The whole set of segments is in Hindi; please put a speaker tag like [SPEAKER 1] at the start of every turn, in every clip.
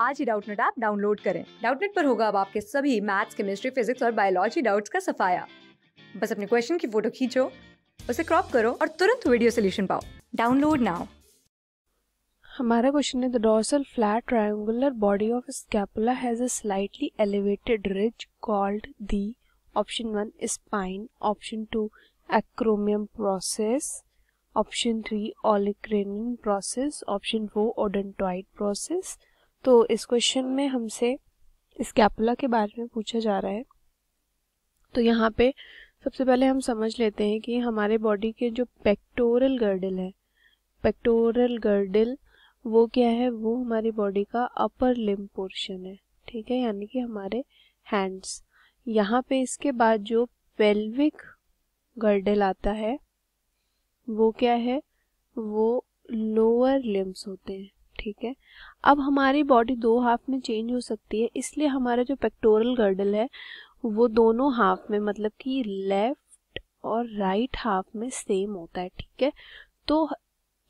[SPEAKER 1] आज ही डाउटनेट ऐप डाउनलोड करें डाउटनेट पर होगा अब आपके सभी मैथ्स केमिस्ट्री फिजिक्स और बायोलॉजी डाउट्स का सफाया बस अपने क्वेश्चन की फोटो खींचो उसे क्रॉप करो और तुरंत वीडियो सोल्यूशन पाओ डाउनलोड नाउ
[SPEAKER 2] हमारा क्वेश्चन है the dorsal flat triangular body of scapula has a slightly elevated ridge called the option one spine option two acromion process option three olecranon process option four odontoid process तो इस क्वेश्चन में हमसे स्कैपुला के बारे में पूछा जा रहा है तो यहाँ पे सबसे पहले हम समझ लेते हैं कि हमारे बॉडी के जो पेक्टोरल गर्डल है पेक्टोरल गर्डल वो क्या है वो हमारी बॉडी का अपर लिम पोर्शन है ठीक है यानी कि हमारे हैंड्स यहाँ पे इसके बाद जो पेल्विक गर्डल आता है वो क्या है वो लोअर लिम्स होते हैं ठीक है अब हमारी बॉडी दो हाफ में चेंज हो सकती है इसलिए हमारा जो पेक्टोरल गर्डल है वो दोनों हाफ में मतलब कि लेफ्ट और राइट right हाफ में सेम होता है ठीक है तो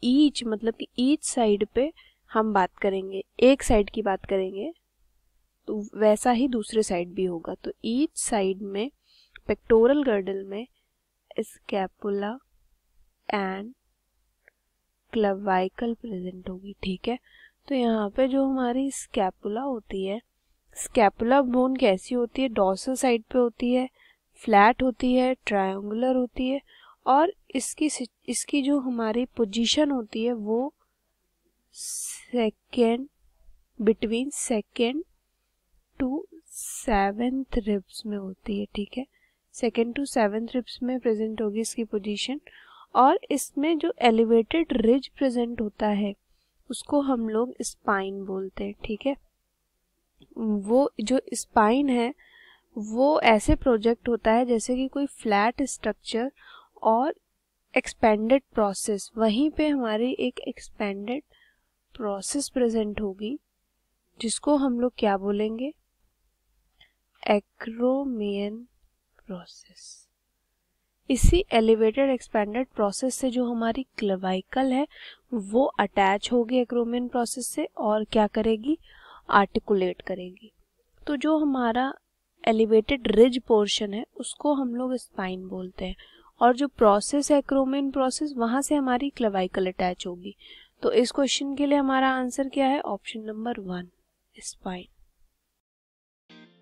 [SPEAKER 2] ईच मतलब कि ईच साइड पे हम बात करेंगे एक साइड की बात करेंगे तो वैसा ही दूसरे साइड भी होगा तो ईच साइड में पेक्टोरल गर्डल में स्कैपुला एंड क्लवाइकल प्रेजेंट होगी ठीक है तो यहाँ पे जो हमारी स्कैपुला होती है स्कैपुला बोन कैसी होती है डॉसल साइड पे होती है फ्लैट होती है ट्रायंगुलर होती है और इसकी इसकी जो हमारी पोजीशन होती है वो second between second to seventh ribs में होती है ठीक है सेकेंड टू सेवेंथ रिब्स में प्रेजेंट होगी इसकी पोजीशन और इसमें जो एलिवेटेड रिज प्रेजेंट होता है उसको हम लोग स्पाइन बोलते हैं ठीक है वो जो स्पाइन है वो ऐसे प्रोजेक्ट होता है जैसे कि कोई फ्लैट स्ट्रक्चर और एक्सपेंडेड प्रोसेस वहीं पे हमारी एक एक्सपेंडेड प्रोसेस प्रेजेंट होगी जिसको हम लोग क्या बोलेंगे एक्रोमियन प्रोसेस इसी एलिवेटेड एक्सपेंडेड प्रोसेस से जो हमारी क्लवाइकल है वो अटैच होगी एक्रोमियन प्रोसेस से और क्या करेगी आर्टिकुलेट करेगी तो जो हमारा एलिवेटेड रिज पोर्शन है उसको हम लोग स्पाइन बोलते हैं और जो प्रोसेस है क्रोमेन प्रोसेस वहां से हमारी क्लवाइकल अटैच होगी तो इस क्वेश्चन के लिए हमारा आंसर क्या है ऑप्शन नंबर वन स्पाइन